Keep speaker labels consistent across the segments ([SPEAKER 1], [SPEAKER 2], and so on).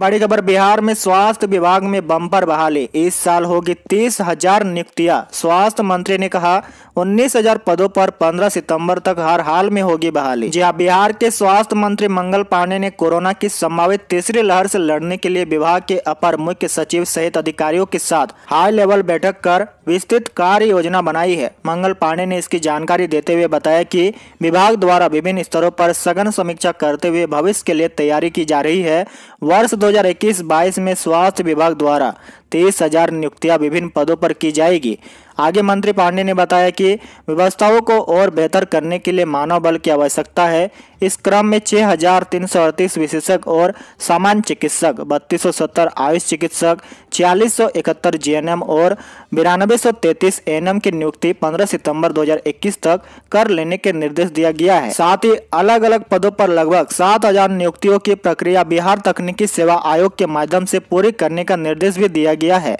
[SPEAKER 1] बड़ी खबर बिहार में स्वास्थ्य विभाग में बम्पर बहाली इस साल होगी तीस हजार नियुक्तियाँ स्वास्थ्य मंत्री ने कहा उन्नीस हजार पदों पर 15 सितंबर तक हर हाल में होगी बहाली जी हाँ बिहार के स्वास्थ्य मंत्री मंगल पांडे ने कोरोना की संभावित तीसरी लहर से लड़ने के लिए विभाग के अपर मुख्य सचिव सहित अधिकारियों के साथ हाई लेवल बैठक कर विस्तृत कार्य योजना बनाई है मंगल पांडे ने इसकी जानकारी देते हुए बताया कि विभाग द्वारा विभिन्न स्तरों पर सघन समीक्षा करते हुए भविष्य के लिए तैयारी की जा रही है वर्ष 2021-22 में स्वास्थ्य विभाग द्वारा तेईस हजार नियुक्तियाँ विभिन्न पदों पर की जाएगी आगे मंत्री पांडे ने बताया कि व्यवस्थाओं को और बेहतर करने के लिए मानव बल की आवश्यकता है इस क्रम में छः हजार तीन सौ अड़तीस विशेषक और सामान्य चिकित्सक बत्तीस सौ सत्तर आयुष चिकित्सक छियालीस सौ इकहत्तर जे और बिरानबे सौ तैतीस एन की नियुक्ति पंद्रह सितम्बर दो हजार इक्कीस तक कर लेने के निर्देश दिया गया है साथ ही अलग अलग पदों पर लगभग सात हजार नियुक्तियों की प्रक्रिया बिहार तकनीकी सेवा आयोग के माध्यम से पूरी करने का निर्देश भी दिया गया दिया है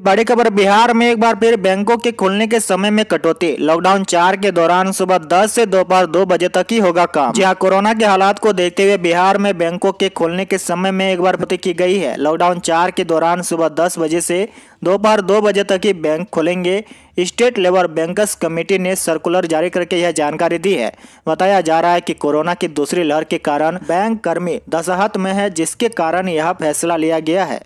[SPEAKER 1] बड़ी खबर बिहार में एक बार फिर बैंकों के खुलने के समय में कटौती लॉकडाउन चार के दौरान सुबह दस से दोपहर दो, दो बजे तक ही होगा काम जहां कोरोना के हालात को देखते हुए बिहार में बैंकों के खुलने के समय में एक बार पति की गई है लॉकडाउन चार के दौरान सुबह दस बजे से दोपहर दो, दो बजे तक ही बैंक खोलेंगे स्टेट लेबर बैंकर्स कमेटी ने सर्कुलर जारी करके यह जानकारी दी है बताया जा रहा है कि कोरोना की दूसरी लहर के कारण बैंक कर्मी दशहत में है जिसके कारण यह फैसला लिया गया है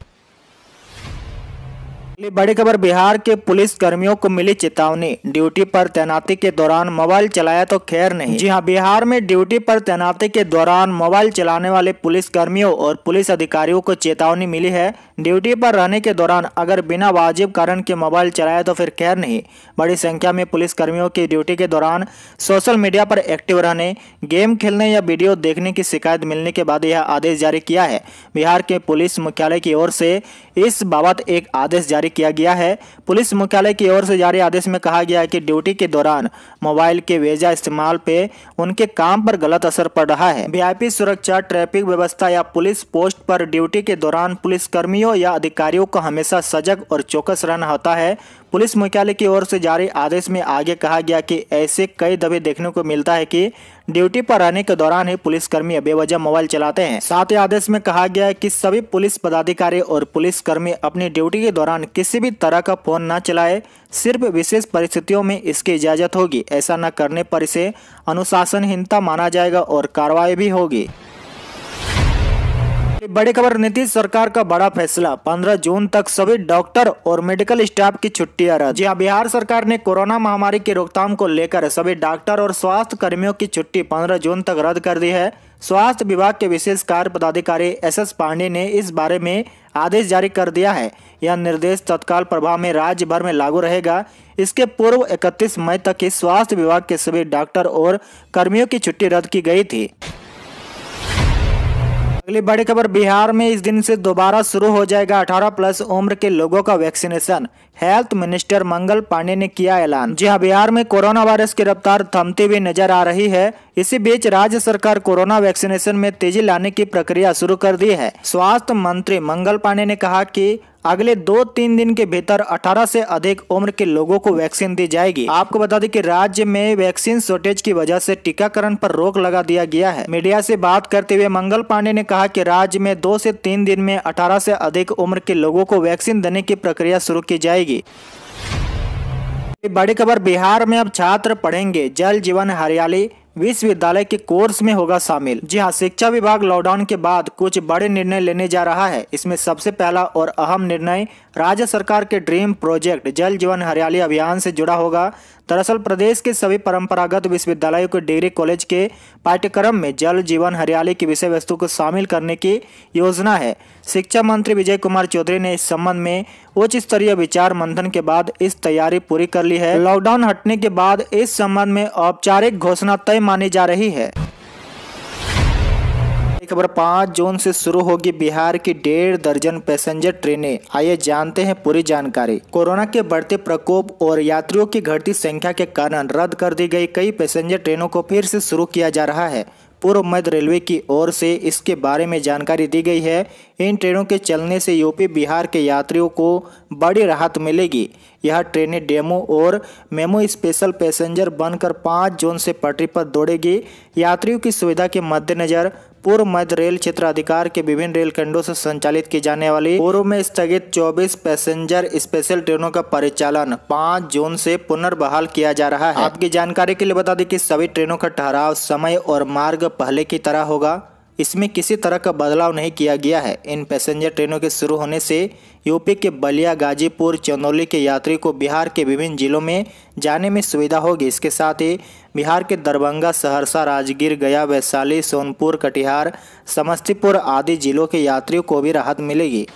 [SPEAKER 1] अगली बड़ी खबर बिहार के पुलिस कर्मियों को मिली चेतावनी ड्यूटी पर तैनाती के दौरान मोबाइल चलाया तो खैर नहीं जी हां बिहार में ड्यूटी पर तैनाती के दौरान मोबाइल चलाने वाले पुलिस कर्मियों और पुलिस अधिकारियों को चेतावनी मिली है ड्यूटी पर रहने के दौरान अगर बिना वाजिब कारण के मोबाइल चलाया तो फिर खैर नहीं बड़ी संख्या में पुलिस कर्मियों की ड्यूटी के दौरान सोशल मीडिया पर एक्टिव रहने गेम खेलने या वीडियो देखने की शिकायत मिलने के बाद यह आदेश जारी किया है बिहार के पुलिस मुख्यालय की ओर से इस बाबत एक आदेश जारी जारी किया गया है पुलिस मुख्यालय की ओर से जारी आदेश में कहा गया है कि ड्यूटी के दौरान मोबाइल के वेजा इस्तेमाल पे उनके काम पर गलत असर पड़ रहा है वीआईपी सुरक्षा ट्रैफिक व्यवस्था या पुलिस पोस्ट पर ड्यूटी के दौरान पुलिस कर्मियों या अधिकारियों को हमेशा सजग और चौकस रहना होता है पुलिस मुख्यालय की ओर से जारी आदेश में आगे कहा गया कि ऐसे कई दबे देखने को मिलता है कि ड्यूटी पर रहने के दौरान ही पुलिसकर्मी बेवजह मोबाइल चलाते हैं साथ ही आदेश में कहा गया है कि सभी पुलिस पदाधिकारी और पुलिसकर्मी अपनी ड्यूटी के दौरान किसी भी तरह का फोन न चलाए सिर्फ विशेष परिस्थितियों में इसकी इजाजत होगी ऐसा न करने पर इसे अनुशासनहीनता माना जाएगा और कार्रवाई भी होगी बड़ी खबर नीतीश सरकार का बड़ा फैसला 15 जून तक सभी डॉक्टर और मेडिकल स्टाफ की छुट्टियां रद्द जी हाँ, बिहार सरकार ने कोरोना महामारी की रोकथाम को लेकर सभी डॉक्टर और स्वास्थ्य कर्मियों की छुट्टी 15 जून तक रद्द कर दी है स्वास्थ्य विभाग के विशेष कार्य पदाधिकारी एस एस पांडे ने इस बारे में आदेश जारी कर दिया है यह निर्देश तत्काल प्रभाव में राज्य भर में लागू रहेगा इसके पूर्व 31 मई तक ही स्वास्थ्य विभाग के सभी डॉक्टर और कर्मियों की छुट्टी रद्द की गई थी अगली बड़ी खबर बिहार में इस दिन से दोबारा शुरू हो जाएगा 18 प्लस उम्र के लोगों का vaccination health minister Mangal Pandey ने किया ऐलान जी हाँ बिहार में कोरोना वायरस की रफ्तार थमती हुई नजर आ रही है इसी बीच राज्य सरकार कोरोना वैक्सीनेशन में तेजी लाने की प्रक्रिया शुरू कर दी है स्वास्थ्य मंत्री मंगल पांडे ने कहा कि अगले दो तीन दिन के भीतर 18 से अधिक उम्र के लोगों को वैक्सीन दी जाएगी आपको बता दें कि राज्य में वैक्सीन शॉर्टेज की वजह से टीकाकरण पर रोक लगा दिया गया है मीडिया से बात करते हुए मंगल पांडे ने कहा कि राज्य में दो से तीन दिन में 18 से अधिक उम्र के लोगों को वैक्सीन देने की प्रक्रिया शुरू की जाएगी बड़ी खबर बिहार में अब छात्र पढ़ेंगे जल जीवन हरियाली विश्वविद्यालय के कोर्स में होगा शामिल जी हाँ शिक्षा विभाग लॉकडाउन के बाद कुछ बड़े निर्णय लेने जा रहा है इसमें सबसे पहला और अहम निर्णय राज्य सरकार के ड्रीम प्रोजेक्ट जल जीवन हरियाली अभियान से जुड़ा होगा दरअसल प्रदेश के सभी परंपरागत विश्वविद्यालयों के डिग्री कॉलेज के पाठ्यक्रम में जल जीवन हरियाली की विषय वस्तु को शामिल करने की योजना है शिक्षा मंत्री विजय कुमार चौधरी ने इस संबंध में उच्च स्तरीय विचार मंथन के बाद इस तैयारी पूरी कर ली है लॉकडाउन हटने के बाद इस संबंध में औपचारिक घोषणा तय मानी जा रही है बड़ी खबर पाँच जून से शुरू होगी बिहार की डेढ़ दर्जन पैसेंजर ट्रेनें आइए जानते हैं पूरी जानकारी कोरोना के बढ़ते प्रकोप और यात्रियों की घटती संख्या के कारण रद्द कर दी गई कई पैसेंजर ट्रेनों को फिर से शुरू किया जा रहा है पूर्व मध्य रेलवे की ओर से इसके बारे में जानकारी दी गई है इन ट्रेनों के चलने से यूपी बिहार के यात्रियों को बड़ी राहत मिलेगी यह ट्रेनें डेमो और मेमो स्पेशल पैसेंजर बनकर 5 जून से पटरी पर दौड़ेगी यात्रियों की सुविधा के मद्देनज़र पूर्व मध्य रेल क्षेत्र अधिकार के विभिन्न रेलखंडों से संचालित की जाने वाली पूर्व में स्थगित 24 पैसेंजर स्पेशल ट्रेनों का परिचालन 5 जून से पुनर्बहाल किया जा रहा है आपकी जानकारी के लिए बता दें कि सभी ट्रेनों का ठहराव समय और मार्ग पहले की तरह होगा इसमें किसी तरह का बदलाव नहीं किया गया है इन पैसेंजर ट्रेनों के शुरू होने से यूपी के बलिया गाजीपुर चंदौली के यात्री को बिहार के विभिन्न जिलों में जाने में सुविधा होगी इसके साथ ही बिहार के दरभंगा सहरसा राजगीर गया वैशाली सोनपुर कटिहार समस्तीपुर आदि जिलों के यात्रियों को भी राहत मिलेगी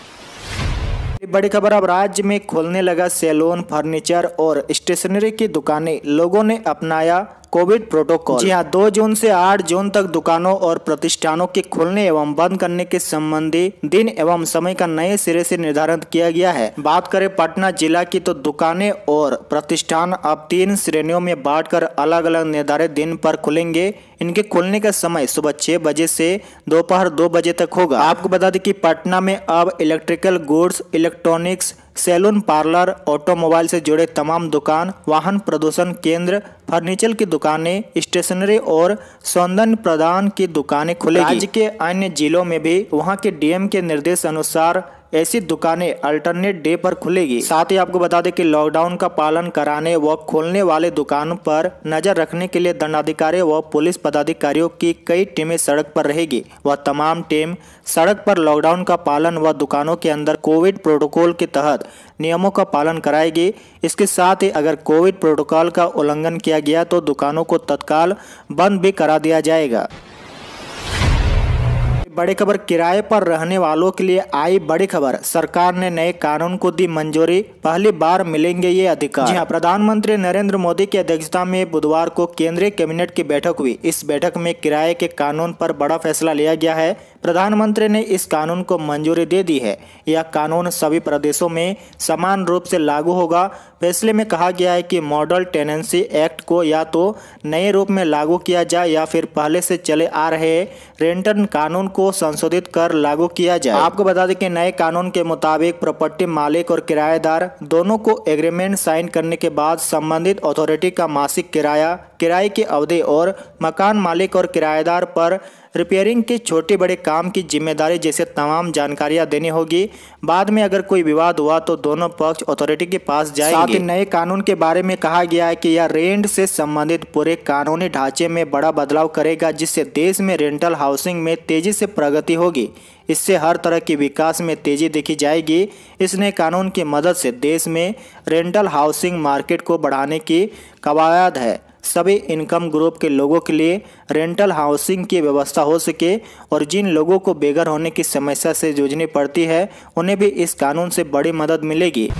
[SPEAKER 1] बड़ी खबर अब राज्य में खोलने लगा सैलून फर्नीचर और स्टेशनरी की दुकानें लोगों ने अपनाया कोविड प्रोटोकॉल जी हाँ दो जून से आठ जून तक दुकानों और प्रतिष्ठानों के खुलने एवं बंद करने के संबंधी दिन एवं समय का नए सिरे से निर्धारित किया गया है बात करें पटना जिला की तो दुकानें और प्रतिष्ठान अब तीन श्रेणियों में कर अलग अलग निर्धारित दिन पर खुलेंगे इनके खुलने का समय सुबह छह बजे से दोपहर दो बजे तक होगा आपको बता दें कि पटना में अब electrical goods electronics saloon parlour automobile से जुड़े तमाम दुकान वाहन प्रदूषण केंद्र फर्नीचर की दुकानें स्टेशनरी और सौंदर्य प्रदान की दुकानें खुलेगी राज्य के अन्य जिलों में भी वहां के डीएम के निर्देश अनुसार ऐसी दुकानें अल्टरनेट डे पर खुलेगी साथ ही आपको बता दें कि लॉकडाउन का पालन कराने व खोलने वाले दुकान पर नजर रखने के लिए दंडाधिकारी व पुलिस पदाधिकारियों की कई टीमें सड़क पर रहेगी व तमाम टीम सड़क पर लॉकडाउन का पालन व दुकानों के अंदर कोविड प्रोटोकॉल के तहत नियमों का पालन कराएगी इसके साथ ही अगर कोविड प्रोटोकॉल का उल्लंघन किया गया तो दुकानों को तत्काल बंद भी करा दिया जाएगा बड़ी खबर किराए पर रहने वालों के लिए आई बड़ी खबर सरकार ने नए कानून को दी मंजूरी पहली बार मिलेंगे ये अधिकार जी हाँ प्रधानमंत्री नरेंद्र मोदी की अध्यक्षता में बुधवार को केंद्रीय कैबिनेट की बैठक हुई इस बैठक में किराए के कानून पर बड़ा फैसला लिया गया है प्रधानमंत्री ने इस कानून को मंजूरी दे दी है यह कानून सभी प्रदेशों में समान रूप से लागू होगा फैसले में कहा गया है कि मॉडल टेनेंसी एक्ट को या तो नए रूप में लागू किया जाए या फिर पहले से चले आ रहे रेंटन कानून को संशोधित कर लागू किया जाए आपको बता दें कि नए कानून के मुताबिक प्रॉपर्टी मालिक और किराएदार दोनों को एग्रीमेंट साइन करने के बाद संबंधित अथॉरिटी का मासिक किराया किराए की अवधि और मकान मालिक और किराएदार पर रिपेयरिंग के छोटे बड़े काम की जिम्मेदारी जैसे तमाम जानकारियां देनी होगी बाद में अगर कोई विवाद हुआ तो दोनों पक्ष अथॉरिटी के पास जाएंगे साथ ही नए कानून के बारे में कहा गया है कि यह रेंट से संबंधित पूरे कानूनी ढांचे में बड़ा बदलाव करेगा जिससे देश में रेंटल हाउसिंग में तेजी से प्रगति होगी इससे हर तरह के विकास में तेजी देखी जाएगी इस नए कानून की मदद से देश में रेंटल हाउसिंग मार्केट को बढ़ाने की कवायद है सभी इनकम ग्रुप के लोगों के लिए रेंटल हाउसिंग की व्यवस्था हो सके और जिन लोगों को बेघर होने की समस्या से जूझनी पड़ती है उन्हें भी इस कानून से बड़ी मदद मिलेगी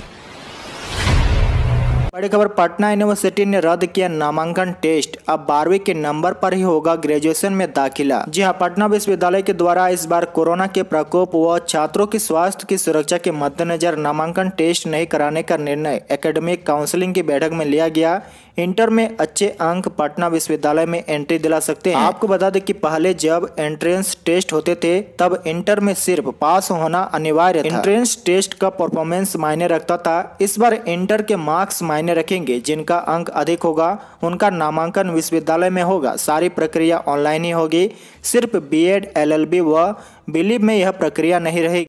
[SPEAKER 1] बड़ी खबर पटना यूनिवर्सिटी ने रद्द किया नामांकन टेस्ट अब बारहवीं के नंबर पर ही होगा ग्रेजुएशन में दाखिला जी हाँ पटना विश्वविद्यालय के द्वारा इस बार कोरोना के प्रकोप व छात्रों के स्वास्थ्य की सुरक्षा के मद्देनजर नामांकन टेस्ट नहीं कराने का निर्णय एकेडमिक काउंसिलिंग की बैठक में लिया गया इंटर में अच्छे अंक पटना विश्वविद्यालय में एंट्री दिला सकते हैं आपको बता दें कि पहले जब एंट्रेंस टेस्ट होते थे तब इंटर में सिर्फ पास होना अनिवार्य था एंट्रेंस टेस्ट का परफॉर्मेंस मायने रखता था इस बार इंटर के मार्क्स मायने मायने रखेंगे जिनका अंक अधिक होगा उनका नामांकन विश्वविद्यालय में होगा सारी प्रक्रिया ऑनलाइन ही होगी सिर्फ बीएड एलएलबी व बिलीव में यह प्रक्रिया नहीं रहेगी